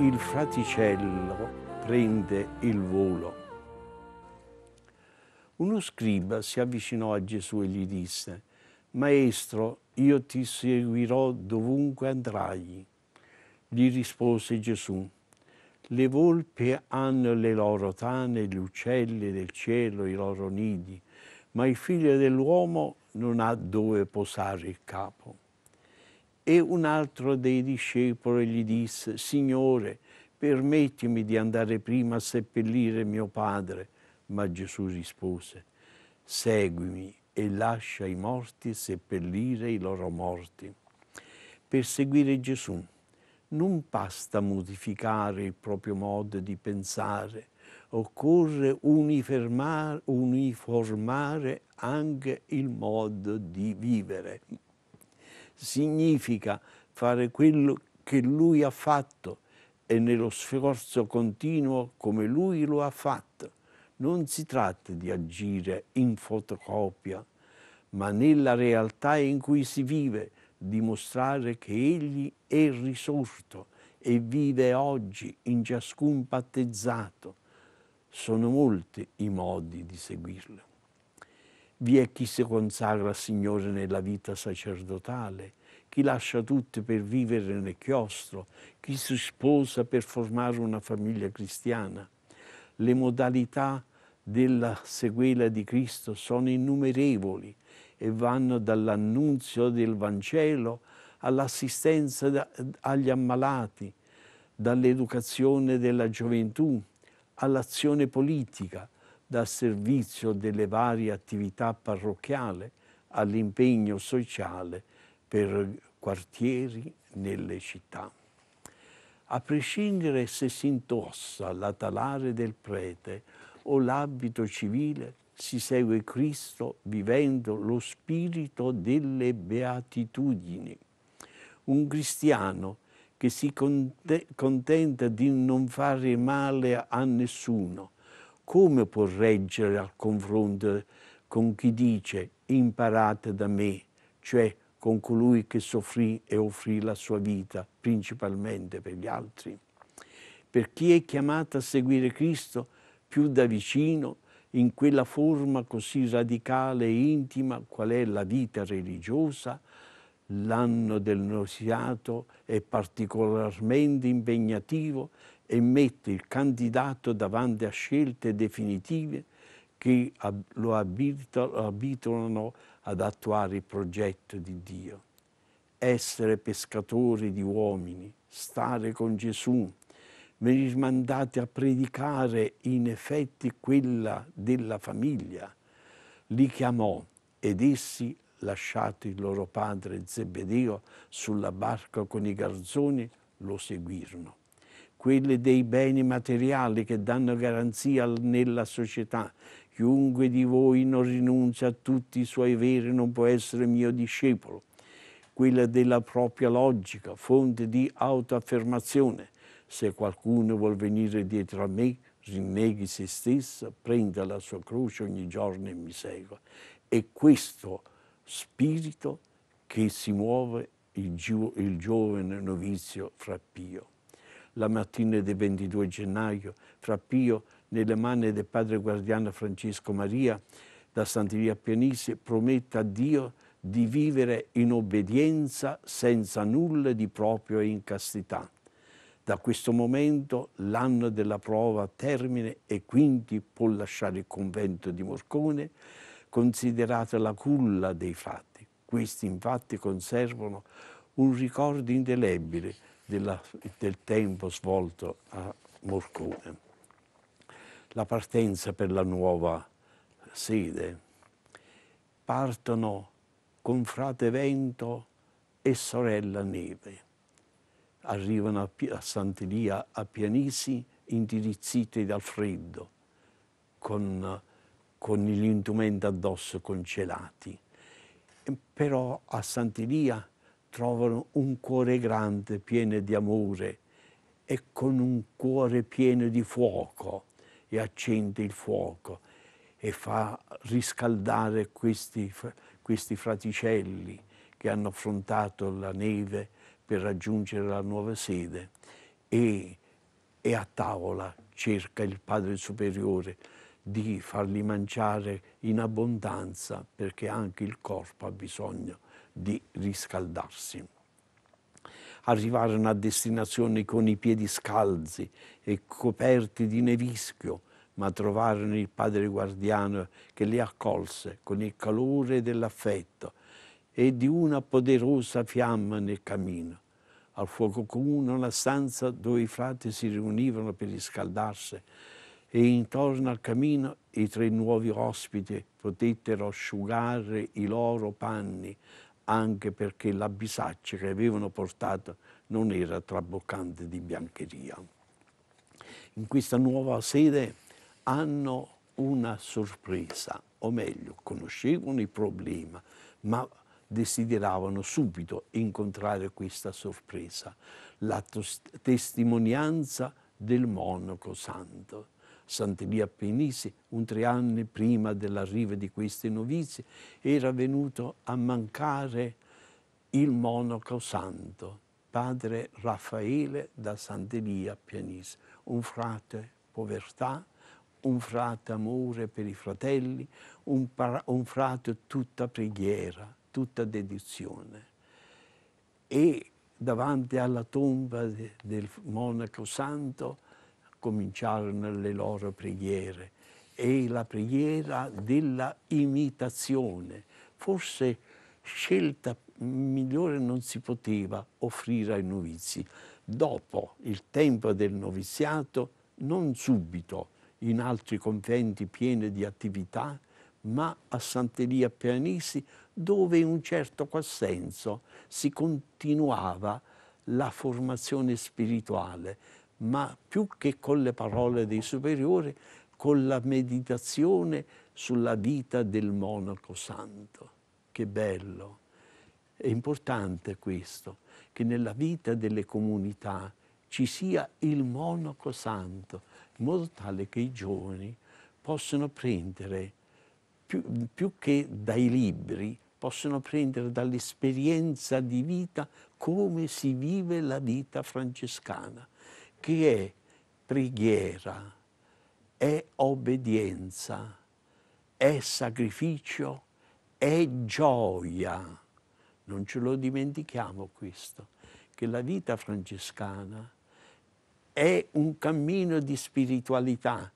il fraticello prende il volo. Uno scriba si avvicinò a Gesù e gli disse, Maestro, io ti seguirò dovunque andrai. Gli rispose Gesù, le volpi hanno le loro tane, gli uccelli del cielo i loro nidi, ma il figlio dell'uomo non ha dove posare il capo. E un altro dei discepoli gli disse, Signore, permettimi di andare prima a seppellire mio padre. Ma Gesù rispose, seguimi e lascia i morti seppellire i loro morti. Per seguire Gesù non basta modificare il proprio modo di pensare, occorre uniformare anche il modo di vivere significa fare quello che lui ha fatto e nello sforzo continuo come lui lo ha fatto. Non si tratta di agire in fotocopia, ma nella realtà in cui si vive, dimostrare che egli è risorto e vive oggi in ciascun battezzato. Sono molti i modi di seguirlo vi è chi si consacra al Signore nella vita sacerdotale, chi lascia tutto per vivere nel chiostro, chi si sposa per formare una famiglia cristiana. Le modalità della sequela di Cristo sono innumerevoli e vanno dall'annunzio del Vangelo all'assistenza agli ammalati, dall'educazione della gioventù all'azione politica, dal servizio delle varie attività parrocchiali all'impegno sociale per quartieri nelle città. A prescindere se si indossa l'atalare del prete o l'abito civile, si segue Cristo vivendo lo spirito delle beatitudini. Un cristiano che si contenta di non fare male a nessuno, come può reggere al confronto con chi dice imparate da me, cioè con colui che soffrì e offrì la sua vita principalmente per gli altri. Per chi è chiamato a seguire Cristo più da vicino, in quella forma così radicale e intima qual è la vita religiosa, L'anno del nosiato è particolarmente impegnativo e mette il candidato davanti a scelte definitive che lo abituano ad attuare il progetto di Dio. Essere pescatori di uomini, stare con Gesù, venir mandati a predicare in effetti quella della famiglia. Li chiamò ed essi lasciato il loro padre Zebedeo sulla barca con i garzoni, lo seguirono. Quelli dei beni materiali che danno garanzia nella società. Chiunque di voi non rinuncia a tutti i suoi veri non può essere mio discepolo. Quella della propria logica, fonte di autoaffermazione. Se qualcuno vuol venire dietro a me, rinneghi se stesso, prenda la sua croce ogni giorno e mi segua. E questo è spirito che si muove il, gio, il giovane novizio Frappio. La mattina del 22 gennaio, Frappio, nelle mani del padre guardiano Francesco Maria, da Sant'Ilia Pianisi, promette a Dio di vivere in obbedienza senza nulla di proprio e in castità. Da questo momento l'anno della prova termine e quindi può lasciare il convento di Morcone considerata la culla dei fatti. Questi infatti conservano un ricordo indelebile della, del tempo svolto a Morcone. La partenza per la nuova sede. Partono con frate Vento e sorella Neve. Arrivano a, a Sant'Elia a Pianisi indirizziti dal freddo, con con gli indumenti addosso congelati. Però a Sant'Elia trovano un cuore grande, pieno di amore, e con un cuore pieno di fuoco, e accende il fuoco, e fa riscaldare questi, questi fraticelli che hanno affrontato la neve per raggiungere la nuova sede e, e a tavola cerca il Padre Superiore di farli mangiare in abbondanza perché anche il corpo ha bisogno di riscaldarsi. Arrivarono a destinazione con i piedi scalzi e coperti di nevischio, ma trovarono il padre guardiano che li accolse con il calore dell'affetto e di una poderosa fiamma nel cammino. Al fuoco comune una stanza dove i frati si riunivano per riscaldarsi e intorno al camino i tre nuovi ospiti potettero asciugare i loro panni, anche perché la bisaccia che avevano portato non era traboccante di biancheria. In questa nuova sede hanno una sorpresa, o meglio, conoscevano il problema, ma desideravano subito incontrare questa sorpresa, la testimonianza del monaco santo. Sant'Elia Penisi, un tre anni prima dell'arrivo di questi novizi, era venuto a mancare il monaco santo, padre Raffaele da Sant'Elia Pianisi, un frate povertà, un frate amore per i fratelli, un, un frate tutta preghiera, tutta dedizione. E davanti alla tomba de del monaco santo cominciarono le loro preghiere. e la preghiera della imitazione. Forse scelta migliore non si poteva offrire ai novizi. Dopo il tempo del noviziato, non subito in altri conventi pieni di attività, ma a Sant'Elia Pianisi, dove in un certo consenso si continuava la formazione spirituale, ma più che con le parole dei superiori, con la meditazione sulla vita del monaco santo. Che bello! È importante questo, che nella vita delle comunità ci sia il monaco santo, in modo tale che i giovani possano prendere, più, più che dai libri, possono prendere dall'esperienza di vita come si vive la vita francescana che è preghiera, è obbedienza, è sacrificio, è gioia. Non ce lo dimentichiamo questo, che la vita francescana è un cammino di spiritualità,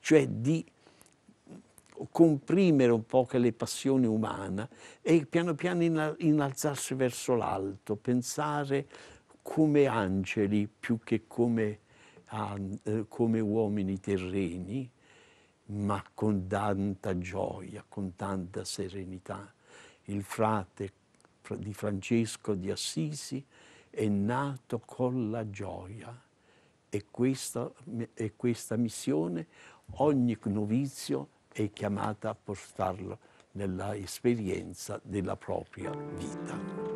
cioè di comprimere un po' le passioni umane e piano piano innalzarsi verso l'alto, pensare come angeli più che come, ehm, eh, come uomini terreni, ma con tanta gioia, con tanta serenità. Il frate di Francesco di Assisi è nato con la gioia e questa, e questa missione ogni novizio è chiamata a portarlo nell'esperienza della propria vita.